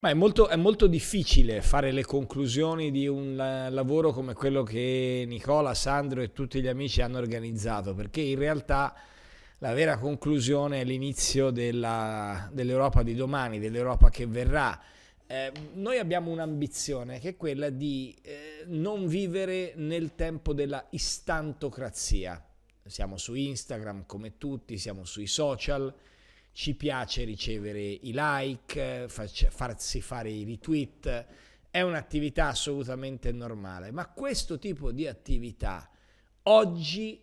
Ma è molto, è molto, difficile fare le conclusioni di un lavoro come quello che Nicola, Sandro e tutti gli amici hanno organizzato, perché in realtà la vera conclusione è l'inizio dell'Europa di domani, dell'Europa che verrà. Eh, noi abbiamo un'ambizione che è quella di eh, non vivere nel tempo della istantocrazia. Siamo su Instagram come tutti, siamo sui social ci piace ricevere i like, cioè, farsi fare i retweet, è un'attività assolutamente normale, ma questo tipo di attività oggi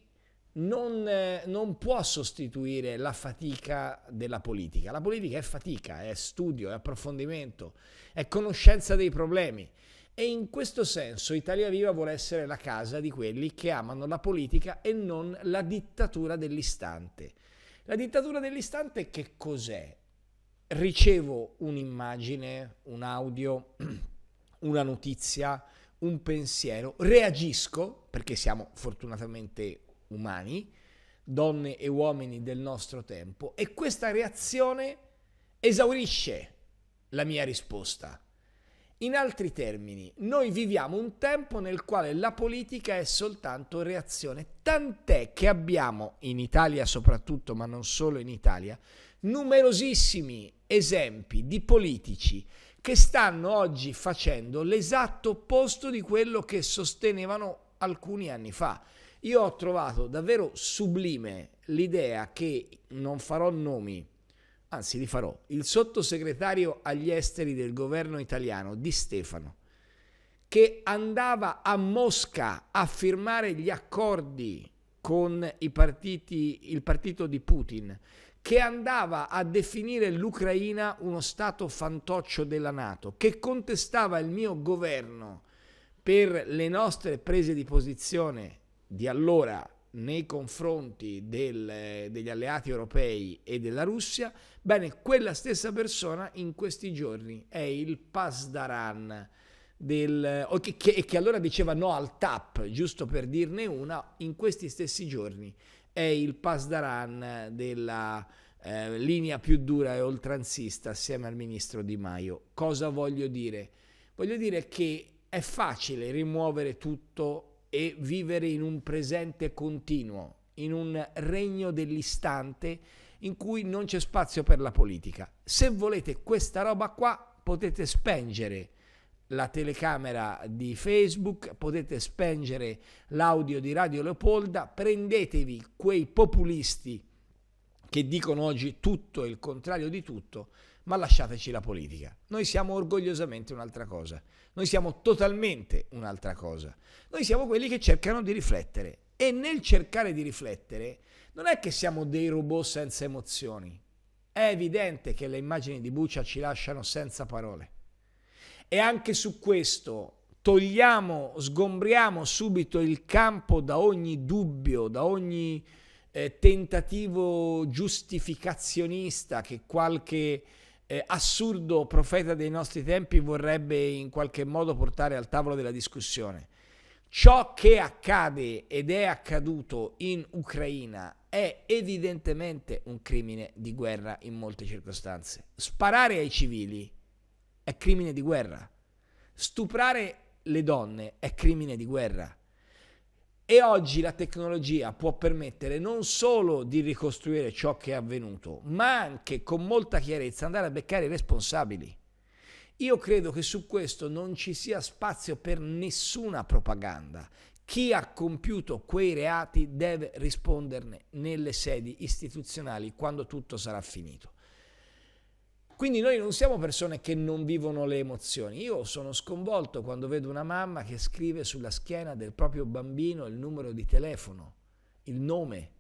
non, non, può sostituire la fatica della politica. La politica è fatica, è studio, è approfondimento, è conoscenza dei problemi. E in questo senso Italia Viva vuole essere la casa di quelli che amano la politica e non la dittatura dell'istante. La dittatura dell'istante che cos'è? Ricevo un'immagine, un audio, una notizia, un pensiero, reagisco, perché siamo fortunatamente umani, donne e uomini del nostro tempo, e questa reazione esaurisce la mia risposta. In altri termini, noi viviamo un tempo nel quale la politica è soltanto reazione, tant'è che abbiamo in Italia soprattutto, ma non solo in Italia, numerosissimi esempi di politici che stanno oggi facendo l'esatto opposto di quello che sostenevano alcuni anni fa. Io ho trovato davvero sublime l'idea che, non farò nomi, anzi li farò, il sottosegretario agli esteri del governo italiano Di Stefano, che andava a Mosca a firmare gli accordi con partiti, il partito di Putin, che andava a definire l'Ucraina uno stato fantoccio della Nato, che contestava il mio governo per le nostre prese di posizione di allora nei confronti del, degli alleati europei e della Russia, bene, quella stessa persona in questi giorni è il Pasdaran, del, che, che, che allora diceva no al TAP, giusto per dirne una, in questi stessi giorni è il Pasdaran della eh, linea più dura e oltranzista assieme al ministro Di Maio. Cosa voglio dire? Voglio dire che è facile rimuovere tutto e vivere in un presente continuo, in un regno dell'istante in cui non c'è spazio per la politica. Se volete questa roba qua potete spengere la telecamera di Facebook, potete spengere l'audio di Radio Leopolda, prendetevi quei populisti che dicono oggi tutto e il contrario di tutto ma lasciateci la politica. Noi siamo orgogliosamente un'altra cosa, noi siamo totalmente un'altra cosa, noi siamo quelli che cercano di riflettere e nel cercare di riflettere non è che siamo dei robot senza emozioni, è evidente che le immagini di Buccia ci lasciano senza parole e anche su questo togliamo, sgombriamo subito il campo da ogni dubbio, da ogni eh, tentativo giustificazionista che qualche eh, assurdo profeta dei nostri tempi vorrebbe in qualche modo portare al tavolo della discussione. Ciò che accade ed è accaduto in Ucraina è evidentemente un crimine di guerra in molte circostanze. Sparare ai civili è crimine di guerra. Stuprare le donne è crimine di guerra. E oggi la tecnologia può permettere non solo di ricostruire ciò che è avvenuto, ma anche con molta chiarezza andare a beccare i responsabili. Io credo che su questo non ci sia spazio per nessuna propaganda. Chi ha compiuto quei reati deve risponderne nelle sedi istituzionali quando tutto sarà finito. Quindi noi non siamo persone che non vivono le emozioni. Io sono sconvolto quando vedo una mamma che scrive sulla schiena del proprio bambino il numero di telefono, il nome.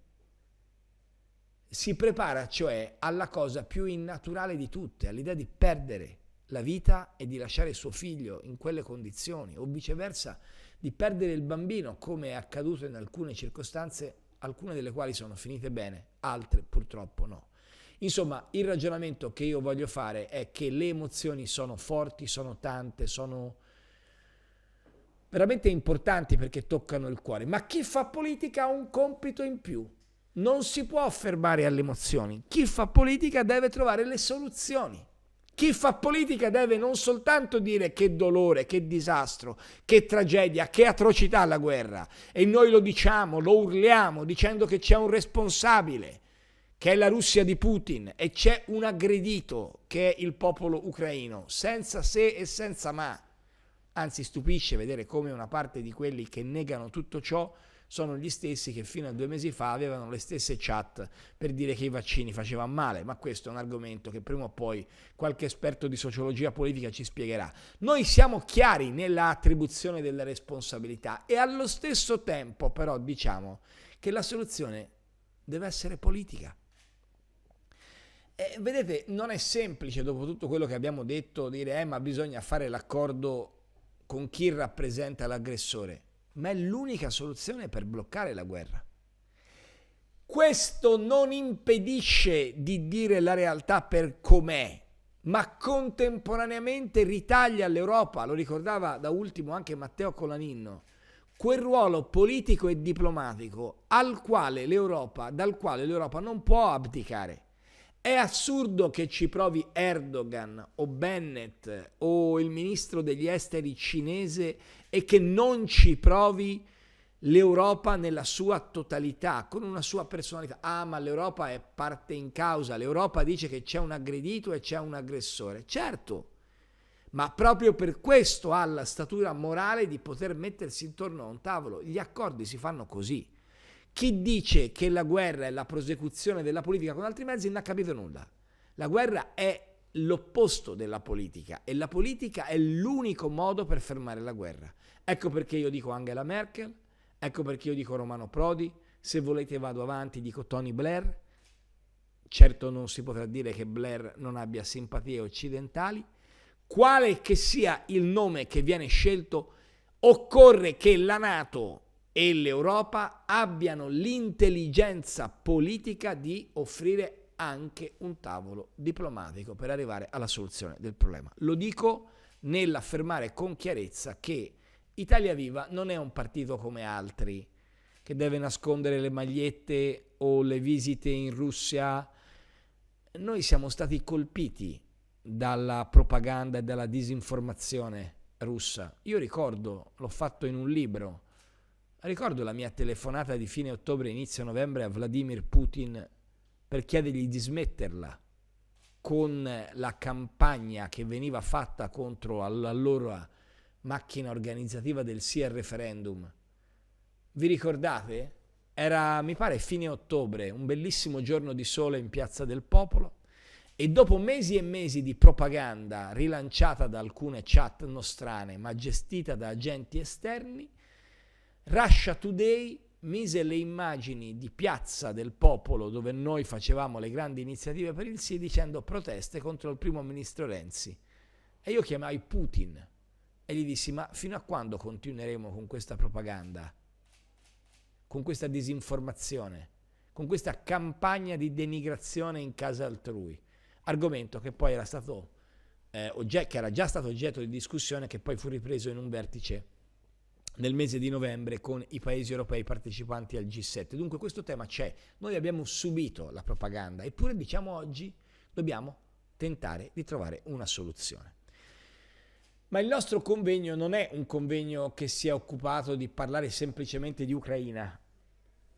Si prepara cioè alla cosa più innaturale di tutte, all'idea di perdere la vita e di lasciare suo figlio in quelle condizioni, o viceversa di perdere il bambino, come è accaduto in alcune circostanze, alcune delle quali sono finite bene, altre purtroppo no. Insomma, il ragionamento che io voglio fare è che le emozioni sono forti, sono tante, sono veramente importanti perché toccano il cuore, ma chi fa politica ha un compito in più. Non si può fermare alle emozioni. Chi fa politica deve trovare le soluzioni. Chi fa politica deve non soltanto dire che dolore, che disastro, che tragedia, che atrocità la guerra, e noi lo diciamo, lo urliamo dicendo che c'è un responsabile, che è la Russia di Putin e c'è un aggredito che è il popolo ucraino, senza se e senza ma. Anzi, stupisce vedere come una parte di quelli che negano tutto ciò sono gli stessi che fino a due mesi fa avevano le stesse chat per dire che i vaccini facevano male, ma questo è un argomento che prima o poi qualche esperto di sociologia politica ci spiegherà. Noi siamo chiari nella attribuzione della responsabilità e allo stesso tempo però diciamo che la soluzione deve essere politica. Eh, vedete, non è semplice dopo tutto quello che abbiamo detto dire eh, ma bisogna fare l'accordo con chi rappresenta l'aggressore, ma è l'unica soluzione per bloccare la guerra. Questo non impedisce di dire la realtà per com'è, ma contemporaneamente ritaglia all'Europa, lo ricordava da ultimo anche Matteo Colaninno, quel ruolo politico e diplomatico quale dal quale l'Europa non può abdicare. È assurdo che ci provi Erdogan o Bennett o il ministro degli esteri cinese e che non ci provi l'Europa nella sua totalità, con una sua personalità. Ah, ma l'Europa è parte in causa, l'Europa dice che c'è un aggredito e c'è un aggressore. Certo, ma proprio per questo ha la statura morale di poter mettersi intorno a un tavolo. Gli accordi si fanno così. Chi dice che la guerra è la prosecuzione della politica con altri mezzi non ha capito nulla. La guerra è l'opposto della politica e la politica è l'unico modo per fermare la guerra. Ecco perché io dico Angela Merkel, ecco perché io dico Romano Prodi, se volete vado avanti dico Tony Blair. Certo non si potrà dire che Blair non abbia simpatie occidentali. Quale che sia il nome che viene scelto, occorre che la Nato e l'Europa abbiano l'intelligenza politica di offrire anche un tavolo diplomatico per arrivare alla soluzione del problema. Lo dico nell'affermare con chiarezza che Italia Viva non è un partito come altri che deve nascondere le magliette o le visite in Russia. Noi siamo stati colpiti dalla propaganda e dalla disinformazione russa. Io ricordo, l'ho fatto in un libro, Ricordo la mia telefonata di fine ottobre, inizio novembre a Vladimir Putin per chiedergli di smetterla con la campagna che veniva fatta contro l'allora macchina organizzativa del sì al referendum. Vi ricordate? Era, mi pare, fine ottobre, un bellissimo giorno di sole in Piazza del Popolo e dopo mesi e mesi di propaganda rilanciata da alcune chat nostrane ma gestita da agenti esterni, Russia Today mise le immagini di piazza del popolo dove noi facevamo le grandi iniziative per il sì dicendo proteste contro il primo ministro Renzi. E io chiamai Putin e gli dissi ma fino a quando continueremo con questa propaganda, con questa disinformazione, con questa campagna di denigrazione in casa altrui? Argomento che poi era stato, eh, che era già stato oggetto di discussione che poi fu ripreso in un vertice nel mese di novembre con i paesi europei partecipanti al G7. Dunque questo tema c'è, noi abbiamo subito la propaganda, eppure diciamo oggi dobbiamo tentare di trovare una soluzione. Ma il nostro convegno non è un convegno che si è occupato di parlare semplicemente di Ucraina,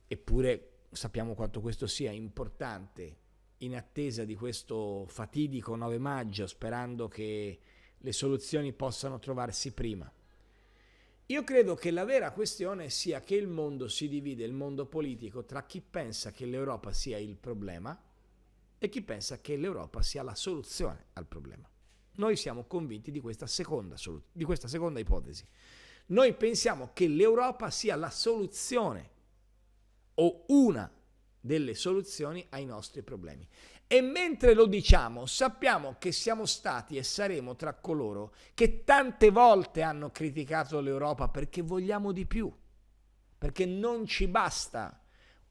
eppure sappiamo quanto questo sia importante in attesa di questo fatidico 9 maggio, sperando che le soluzioni possano trovarsi prima. Io credo che la vera questione sia che il mondo si divide, il mondo politico, tra chi pensa che l'Europa sia il problema e chi pensa che l'Europa sia la soluzione al problema. Noi siamo convinti di questa seconda, solu- di questa seconda ipotesi. Noi pensiamo che l'Europa sia la soluzione o una delle soluzioni ai nostri problemi. E mentre lo diciamo, sappiamo che siamo stati e saremo tra coloro che tante volte hanno criticato l'Europa perché vogliamo di più, perché non ci basta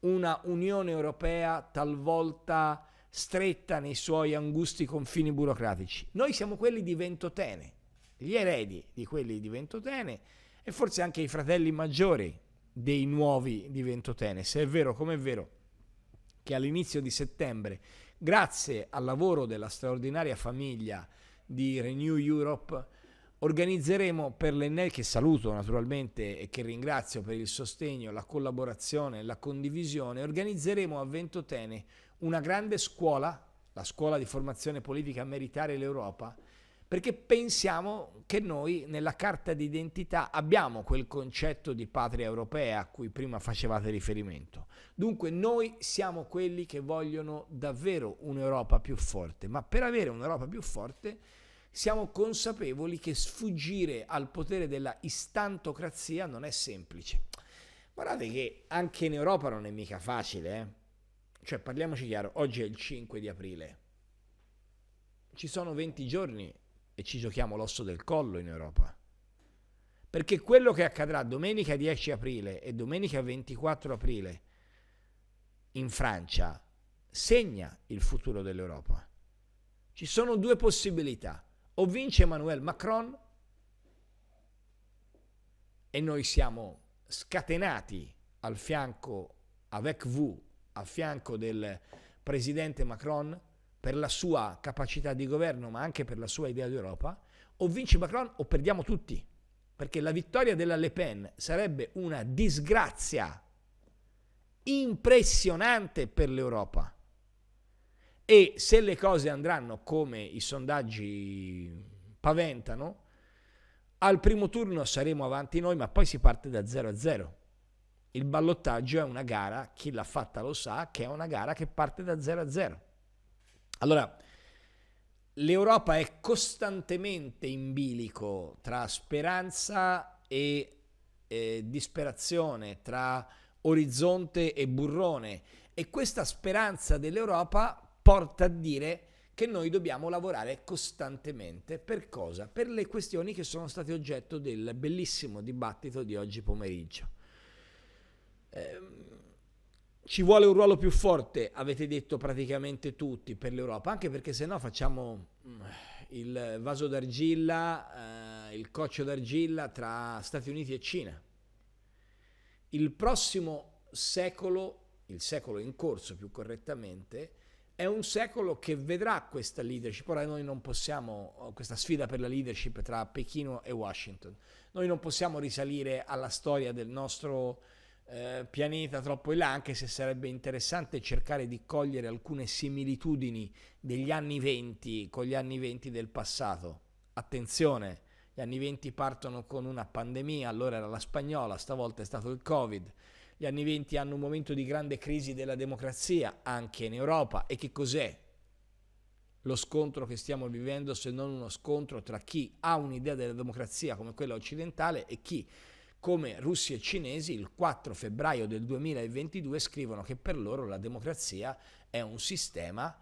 una Unione Europea talvolta stretta nei suoi angusti confini burocratici. Noi siamo quelli di Ventotene, gli eredi di quelli di Ventotene e forse anche i fratelli maggiori dei nuovi di Ventotene, se è vero come è vero che all'inizio di settembre grazie al lavoro della straordinaria famiglia di Renew Europe, organizzeremo per l'Enel, che saluto naturalmente e che ringrazio per il sostegno, la collaborazione, la condivisione, organizzeremo a Ventotene una grande scuola, la scuola di formazione politica a meritare l'Europa, perché pensiamo che noi nella carta d'identità abbiamo quel concetto di patria europea a cui prima facevate riferimento. Dunque noi siamo quelli che vogliono davvero un'Europa più forte, ma per avere un'Europa più forte siamo consapevoli che sfuggire al potere della istantocrazia non è semplice. Guardate che anche in Europa non è mica facile, eh? cioè parliamoci chiaro, oggi è il 5 di aprile, ci sono 20 giorni e ci giochiamo l'osso del collo in Europa. Perché quello che accadrà domenica 10 aprile e domenica 24 aprile in Francia segna il futuro dell'Europa. Ci sono due possibilità. O vince Emmanuel Macron e noi siamo scatenati al fianco, avec vous, a fianco del presidente Macron per la sua capacità di governo, ma anche per la sua idea d'Europa, o vince Macron o perdiamo tutti, perché la vittoria della Le Pen sarebbe una disgrazia impressionante per l'Europa. E se le cose andranno come i sondaggi paventano, al primo turno saremo avanti noi, ma poi si parte da 0 a 0. Il ballottaggio è una gara, chi l'ha fatta lo sa, che è una gara che parte da 0 a 0. Allora, l'Europa è costantemente in bilico tra speranza e eh, disperazione, tra orizzonte e burrone e questa speranza dell'Europa porta a dire che noi dobbiamo lavorare costantemente per cosa? Per le questioni che sono state oggetto del bellissimo dibattito di oggi pomeriggio. Eh, ci vuole un ruolo più forte, avete detto praticamente tutti, per l'Europa, anche perché se no facciamo mm, il vaso d'argilla, eh, il coccio d'argilla tra Stati Uniti e Cina. Il prossimo secolo, il secolo in corso più correttamente, è un secolo che vedrà questa leadership. Ora noi non possiamo, eh, questa sfida per la leadership tra Pechino e Washington, noi non possiamo risalire alla storia del nostro eh, pianeta troppo in là, anche se sarebbe interessante cercare di cogliere alcune similitudini degli anni 20 con gli anni 20 del passato. Attenzione, gli anni 20 partono con una pandemia, allora era la spagnola, stavolta è stato il Covid. Gli anni 20 hanno un momento di grande crisi della democrazia anche in Europa e che cos'è? lo scontro che stiamo vivendo se non uno scontro tra chi ha un'idea della democrazia come quella occidentale e chi come russi e cinesi il 4 febbraio del 2022 scrivono che per loro la democrazia è un sistema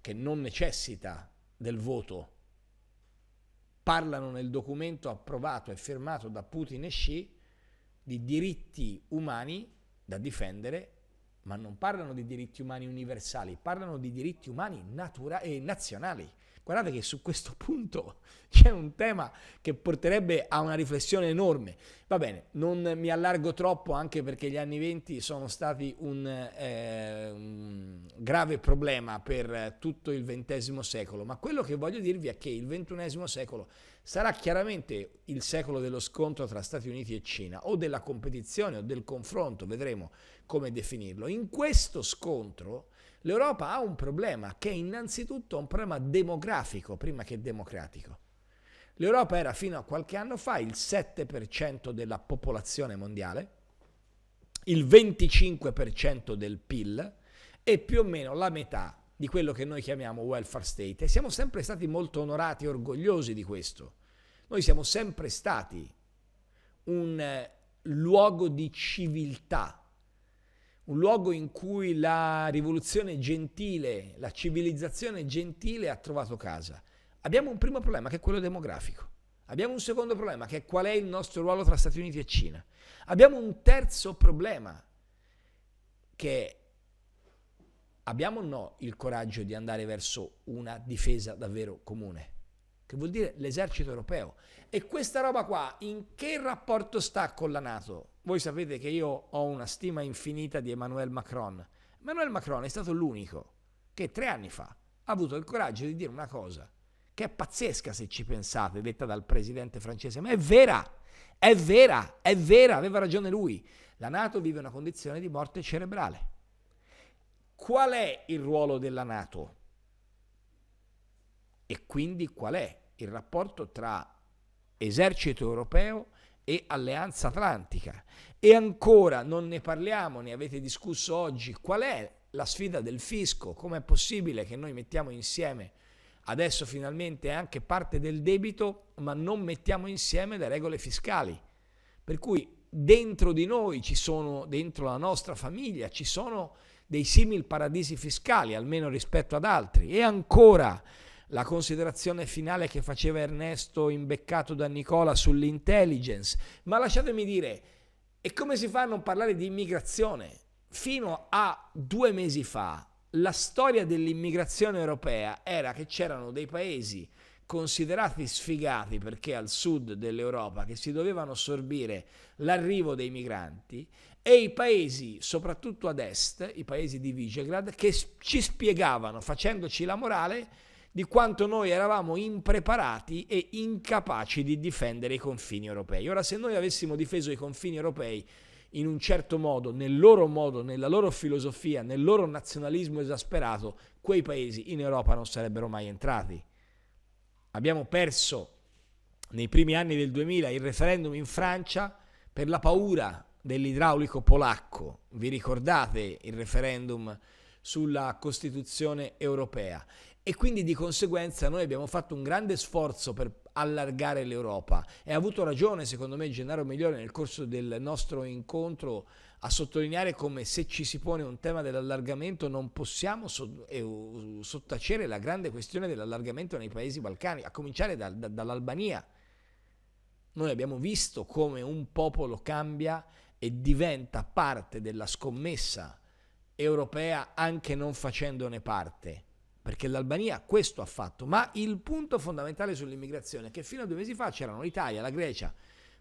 che non necessita del voto. Parlano nel documento approvato e firmato da Putin e Xi di diritti umani da difendere ma non parlano di diritti umani universali, parlano di diritti umani natura- eh, nazionali. Guardate che su questo punto c'è un tema che porterebbe a una riflessione enorme. Va bene, non mi allargo troppo anche perché gli anni venti sono stati un, eh, un grave problema per tutto il XX secolo, ma quello che voglio dirvi è che il XXI secolo sarà chiaramente il secolo dello scontro tra Stati Uniti e Cina, o della competizione o del confronto, vedremo come definirlo. In questo scontro l'Europa ha un problema che è innanzitutto un problema demografico, prima che democratico. L'Europa era fino a qualche anno fa il 7% della popolazione mondiale, il 25% del PIL e più o meno la metà di quello che noi chiamiamo welfare state e siamo sempre stati molto onorati e orgogliosi di questo. Noi siamo sempre stati un eh, luogo di civiltà, un luogo in cui la rivoluzione gentile, la civilizzazione gentile ha trovato casa. Abbiamo un primo problema che è quello demografico. Abbiamo un secondo problema che è qual è il nostro ruolo tra Stati Uniti e Cina. Abbiamo un terzo problema che è abbiamo o no il coraggio di andare verso una difesa davvero comune? Che vuol dire l'esercito europeo. E questa roba qua in che rapporto sta con la Nato? Voi sapete che io ho una stima infinita di Emmanuel Macron. Emmanuel Macron è stato l'unico che tre anni fa ha avuto il coraggio di dire una cosa che è pazzesca se ci pensate, detta dal presidente francese, ma è vera, è vera, è vera, aveva ragione lui. La Nato vive una condizione di morte cerebrale qual è il ruolo della Nato e quindi qual è il rapporto tra esercito europeo e alleanza atlantica. E ancora non ne parliamo, ne avete discusso oggi, qual è la sfida del fisco, come è possibile che noi mettiamo insieme adesso finalmente anche parte del debito, ma non mettiamo insieme le regole fiscali. Per cui dentro di noi ci sono, dentro la nostra famiglia, ci sono dei simili paradisi fiscali, almeno rispetto ad altri. E ancora la considerazione finale che faceva Ernesto imbeccato da Nicola sull'intelligence. Ma lasciatemi dire, e come si fa a non parlare di immigrazione? Fino a due mesi fa la storia dell'immigrazione europea era che c'erano dei paesi considerati sfigati perché al sud dell'Europa che si dovevano assorbire l'arrivo dei migranti e i paesi, soprattutto ad est, i paesi di Visegrad, che ci spiegavano, facendoci la morale, di quanto noi eravamo impreparati e incapaci di difendere i confini europei. Ora, se noi avessimo difeso i confini europei in un certo modo, nel loro modo, nella loro filosofia, nel loro nazionalismo esasperato, quei paesi in Europa non sarebbero mai entrati. Abbiamo perso nei primi anni del 2000 il referendum in Francia per la paura dell'idraulico polacco. Vi ricordate il referendum sulla Costituzione europea? E quindi di conseguenza noi abbiamo fatto un grande sforzo per allargare l'Europa e ha avuto ragione secondo me Gennaro Migliore nel corso del nostro incontro a sottolineare come se ci si pone un tema dell'allargamento non possiamo eh, sottacere la grande questione dell'allargamento nei paesi balcani, a cominciare da, da, dall'Albania. Noi abbiamo visto come un popolo cambia e diventa parte della scommessa europea anche non facendone parte. Perché l'Albania questo ha fatto. Ma il punto fondamentale sull'immigrazione è che fino a due mesi fa c'erano l'Italia, la Grecia,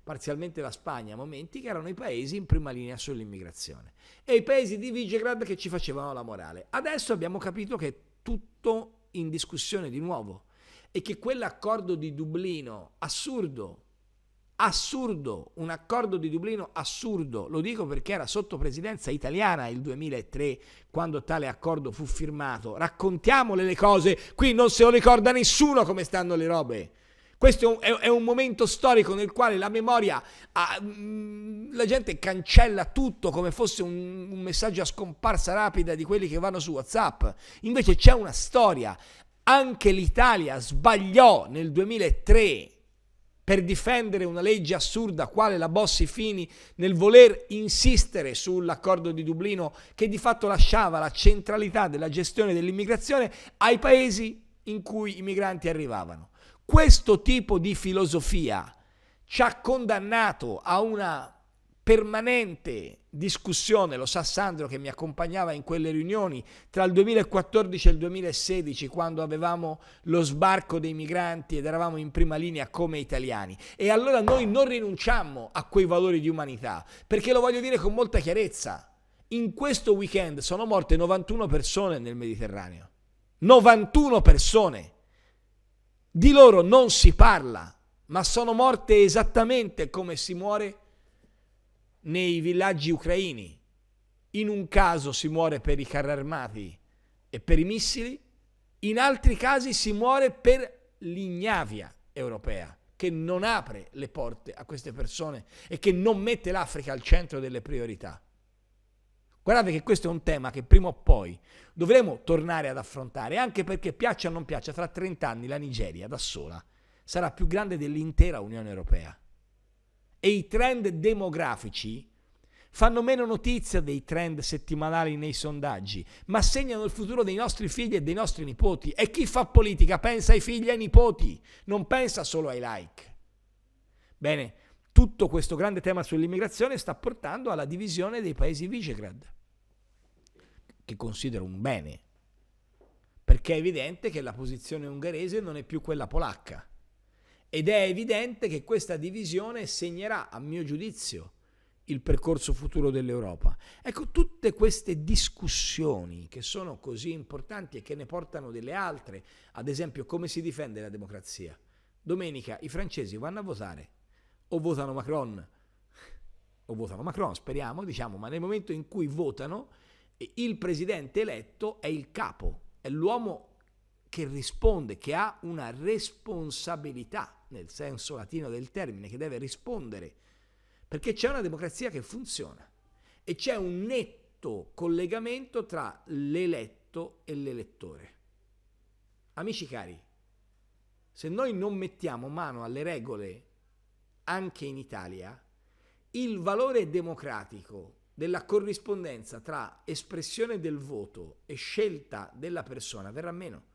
parzialmente la Spagna a momenti, che erano i paesi in prima linea sull'immigrazione. E i paesi di Visegrad che ci facevano la morale. Adesso abbiamo capito che è tutto in discussione di nuovo e che quell'accordo di Dublino assurdo assurdo, un accordo di Dublino assurdo, lo dico perché era sotto presidenza italiana il 2003 quando tale accordo fu firmato. Raccontiamole le cose, qui non se lo ricorda nessuno come stanno le robe. Questo è un, momento storico nel quale la memoria, ah, mm, la gente cancella tutto come fosse un, messaggio a scomparsa rapida di quelli che vanno su WhatsApp. Invece c'è una storia. Anche l'Italia sbagliò nel 2003 per difendere una legge assurda quale la Bossi Fini nel voler insistere sull'accordo di Dublino che di fatto lasciava la centralità della gestione dell'immigrazione ai paesi in cui i migranti arrivavano. Questo tipo di filosofia ci ha condannato a una permanente discussione, lo sa Sandro che mi accompagnava in quelle riunioni, tra il 2014 e il 2016 quando avevamo lo sbarco dei migranti ed eravamo in prima linea come italiani. E allora noi non rinunciamo a quei valori di umanità, perché lo voglio dire con molta chiarezza. In questo weekend sono morte 91 persone nel Mediterraneo. 91 persone. Di loro non si parla, ma sono morte esattamente come si muore nei villaggi ucraini. In un caso si muore per i carri armati e per i missili, in altri casi si muore per l'ignavia europea che non apre le porte a queste persone e che non mette l'Africa al centro delle priorità. Guardate che questo è un tema che prima o poi dovremo tornare ad affrontare, anche perché piaccia o non piaccia, tra 30 anni la Nigeria da sola sarà più grande dell'intera Unione Europea e i trend demografici fanno meno notizia dei trend settimanali nei sondaggi, ma segnano il futuro dei nostri figli e dei nostri nipoti. E chi fa politica pensa ai figli e ai nipoti, non pensa solo ai like. Bene, tutto questo grande tema sull'immigrazione sta portando alla divisione dei paesi Visegrad, che considero un bene, perché è evidente che la posizione ungherese non è più quella polacca. Ed è evidente che questa divisione segnerà, a mio giudizio, il percorso futuro dell'Europa. Ecco, tutte queste discussioni che sono così importanti e che ne portano delle altre, ad esempio come si difende la democrazia. Domenica i francesi vanno a votare, o votano Macron, o votano Macron, speriamo, diciamo, ma nel momento in cui votano, il presidente eletto è il capo, è l'uomo che risponde, che ha una responsabilità, nel senso latino del termine, che deve rispondere, perché c'è una democrazia che funziona e c'è un netto collegamento tra l'eletto e l'elettore. Amici cari, se noi non mettiamo mano alle regole anche in Italia, il valore democratico della corrispondenza tra espressione del voto e scelta della persona verrà meno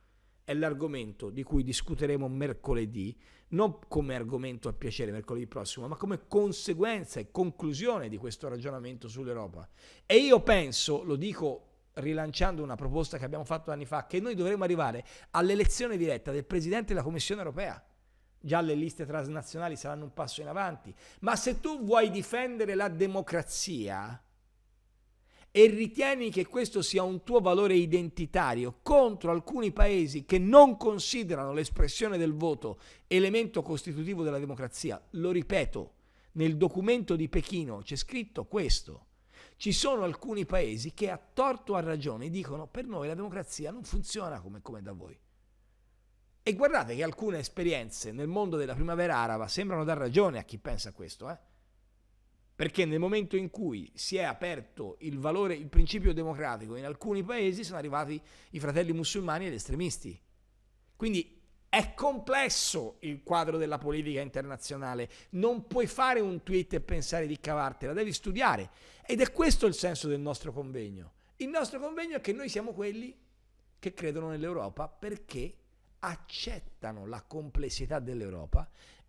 è l'argomento di cui discuteremo mercoledì, non come argomento a piacere mercoledì prossimo, ma come conseguenza e conclusione di questo ragionamento sull'Europa. E io penso, lo dico rilanciando una proposta che abbiamo fatto anni fa, che noi dovremmo arrivare all'elezione diretta del Presidente della Commissione europea. Già le liste transnazionali saranno un passo in avanti, ma se tu vuoi difendere la democrazia, e ritieni che questo sia un tuo valore identitario contro alcuni paesi che non considerano l'espressione del voto elemento costitutivo della democrazia, lo ripeto, nel documento di Pechino c'è scritto questo. Ci sono alcuni paesi che a torto o a ragione dicono per noi la democrazia non funziona come, come da voi. E guardate che alcune esperienze nel mondo della primavera araba sembrano dar ragione a chi pensa questo, eh? Perché nel momento in cui si è aperto il valore, il principio democratico in alcuni paesi sono arrivati i fratelli musulmani ed estremisti. Quindi è complesso il quadro della politica internazionale, non puoi fare un tweet e pensare di cavartela, devi studiare. Ed è questo il senso del nostro convegno. Il nostro convegno è che noi siamo quelli che credono nell'Europa perché accettano la complessità dell'Europa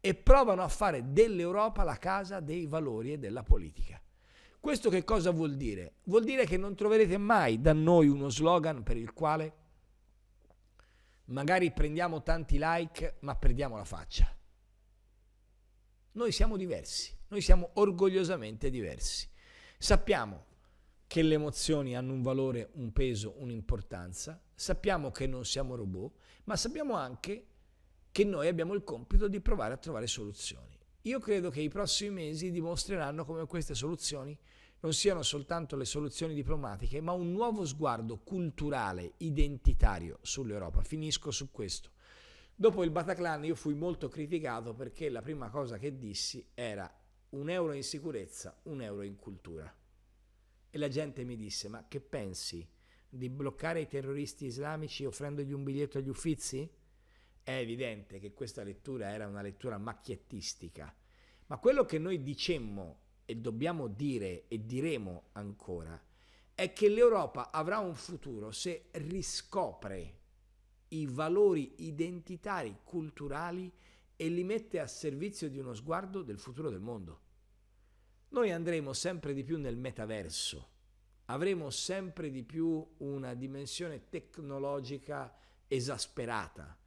e provano a fare dell'Europa la casa dei valori e della politica. Questo che cosa vuol dire? Vuol dire che non troverete mai da noi uno slogan per il quale magari prendiamo tanti like ma perdiamo la faccia. Noi siamo diversi, noi siamo orgogliosamente diversi. Sappiamo che le emozioni hanno un valore, un peso, un'importanza, sappiamo che non siamo robot, ma sappiamo anche che noi abbiamo il compito di provare a trovare soluzioni. Io credo che i prossimi mesi dimostreranno come queste soluzioni non siano soltanto le soluzioni diplomatiche, ma un nuovo sguardo culturale, identitario sull'Europa. Finisco su questo. Dopo il Bataclan io fui molto criticato perché la prima cosa che dissi era un euro in sicurezza, un euro in cultura. E la gente mi disse, ma che pensi di bloccare i terroristi islamici offrendogli un biglietto agli uffizi? È evidente che questa lettura era una lettura macchiettistica, ma quello che noi dicemmo e dobbiamo dire e diremo ancora è che l'Europa avrà un futuro se riscopre i valori identitari, culturali e li mette a servizio di uno sguardo del futuro del mondo. Noi andremo sempre di più nel metaverso, avremo sempre di più una dimensione tecnologica esasperata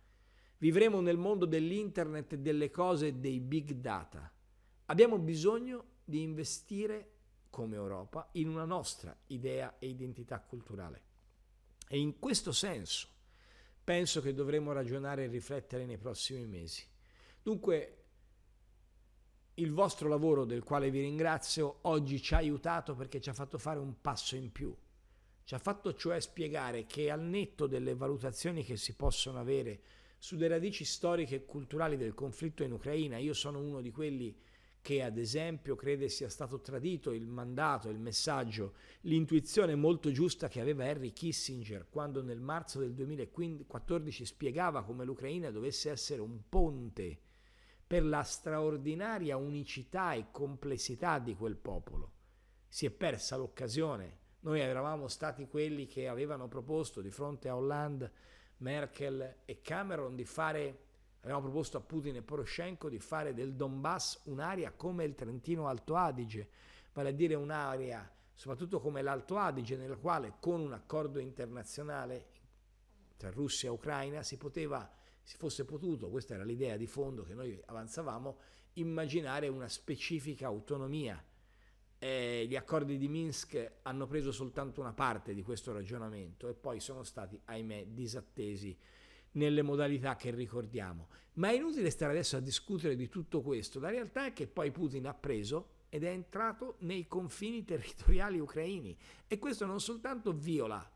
Vivremo nel mondo dell'internet, delle cose e dei big data. Abbiamo bisogno di investire come Europa in una nostra idea e identità culturale. E in questo senso penso che dovremo ragionare e riflettere nei prossimi mesi. Dunque, il vostro lavoro, del quale vi ringrazio, oggi ci ha aiutato perché ci ha fatto fare un passo in più. Ci ha fatto cioè spiegare che al netto delle valutazioni che si possono avere sulle radici storiche e culturali del conflitto in Ucraina. Io sono uno di quelli che ad esempio crede sia stato tradito il mandato, il messaggio, l'intuizione molto giusta che aveva Henry Kissinger quando nel marzo del 2014 spiegava come l'Ucraina dovesse essere un ponte per la straordinaria unicità e complessità di quel popolo. Si è persa l'occasione. Noi eravamo stati quelli che avevano proposto di fronte a Hollande Merkel e Cameron di fare, abbiamo proposto a Putin e Poroshenko di fare del Donbass un'area come il Trentino Alto Adige, vale a dire un'area soprattutto come l'Alto Adige, nella quale con un accordo internazionale tra Russia e Ucraina si poteva, si fosse potuto, questa era l'idea di fondo che noi avanzavamo, immaginare una specifica autonomia eh, gli accordi di Minsk hanno preso soltanto una parte di questo ragionamento e poi sono stati, ahimè, disattesi nelle modalità che ricordiamo. Ma è inutile stare adesso a discutere di tutto questo, la realtà è che poi Putin ha preso ed è entrato nei confini territoriali ucraini e questo non soltanto viola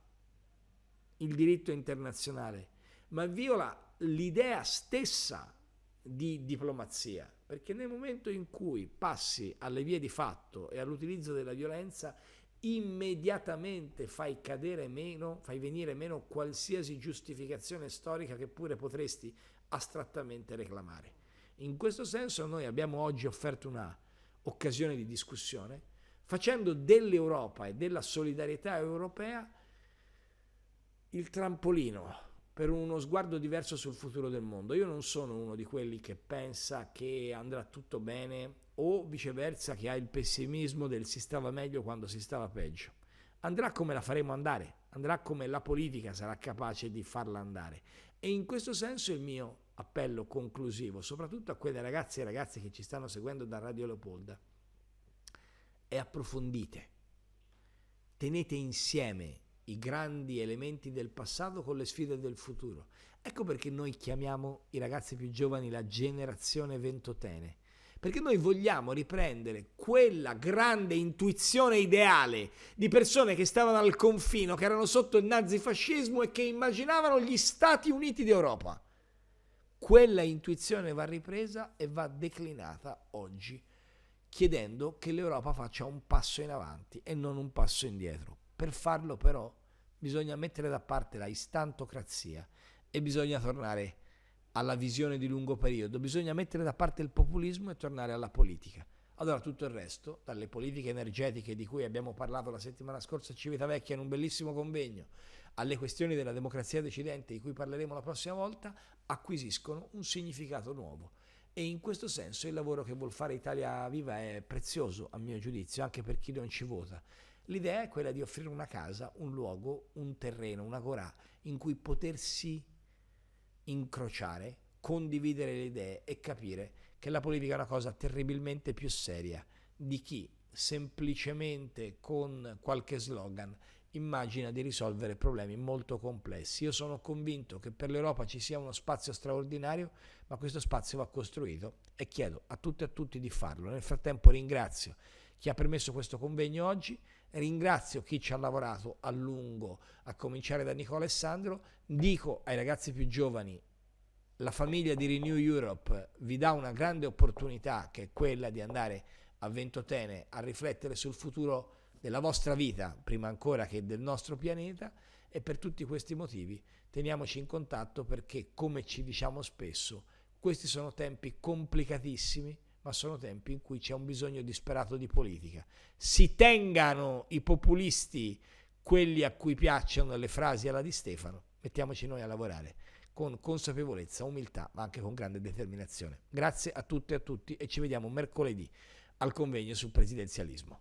il diritto internazionale, ma viola l'idea stessa di diplomazia perché nel momento in cui passi alle vie di fatto e all'utilizzo della violenza, immediatamente fai cadere meno, fai venire meno qualsiasi giustificazione storica che pure potresti astrattamente reclamare. In questo senso noi abbiamo oggi offerto una occasione di discussione facendo dell'Europa e della solidarietà europea il trampolino per uno sguardo diverso sul futuro del mondo. Io non sono uno di quelli che pensa che andrà tutto bene o viceversa che ha il pessimismo del si stava meglio quando si stava peggio. Andrà come la faremo andare, andrà come la politica sarà capace di farla andare. E in questo senso il mio appello conclusivo, soprattutto a quelle ragazze e ragazze che ci stanno seguendo da Radio Leopolda, è approfondite, tenete insieme i grandi elementi del passato con le sfide del futuro. Ecco perché noi chiamiamo i ragazzi più giovani la generazione ventotene, perché noi vogliamo riprendere quella grande intuizione ideale di persone che stavano al confino, che erano sotto il nazifascismo e che immaginavano gli Stati Uniti d'Europa. Quella intuizione va ripresa e va declinata oggi, chiedendo che l'Europa faccia un passo in avanti e non un passo indietro. Per farlo però bisogna mettere da parte la istantocrazia e bisogna tornare alla visione di lungo periodo, bisogna mettere da parte il populismo e tornare alla politica. Allora tutto il resto, dalle politiche energetiche di cui abbiamo parlato la settimana scorsa a Civitavecchia in un bellissimo convegno, alle questioni della democrazia decidente di cui parleremo la prossima volta, acquisiscono un significato nuovo. E in questo senso il lavoro che vuol fare Italia Viva è prezioso, a mio giudizio, anche per chi non ci vota. L'idea è quella di offrire una casa, un luogo, un terreno, una gorà in cui potersi incrociare, condividere le idee e capire che la politica è una cosa terribilmente più seria di chi semplicemente con qualche slogan immagina di risolvere problemi molto complessi. Io sono convinto che per l'Europa ci sia uno spazio straordinario, ma questo spazio va costruito e chiedo a tutte e a tutti di farlo. Nel frattempo ringrazio chi ha permesso questo convegno oggi ringrazio chi ci ha lavorato a lungo, a cominciare da Nicola Alessandro, dico ai ragazzi più giovani, la famiglia di Renew Europe vi dà una grande opportunità che è quella di andare a Ventotene a riflettere sul futuro della vostra vita, prima ancora che del nostro pianeta, e per tutti questi motivi teniamoci in contatto perché, come ci diciamo spesso, questi sono tempi complicatissimi ma sono tempi in cui c'è un bisogno disperato di politica. Si tengano i populisti, quelli a cui piacciono le frasi alla di Stefano, mettiamoci noi a lavorare con consapevolezza, umiltà, ma anche con grande determinazione. Grazie a tutte e a tutti e ci vediamo mercoledì al convegno sul presidenzialismo.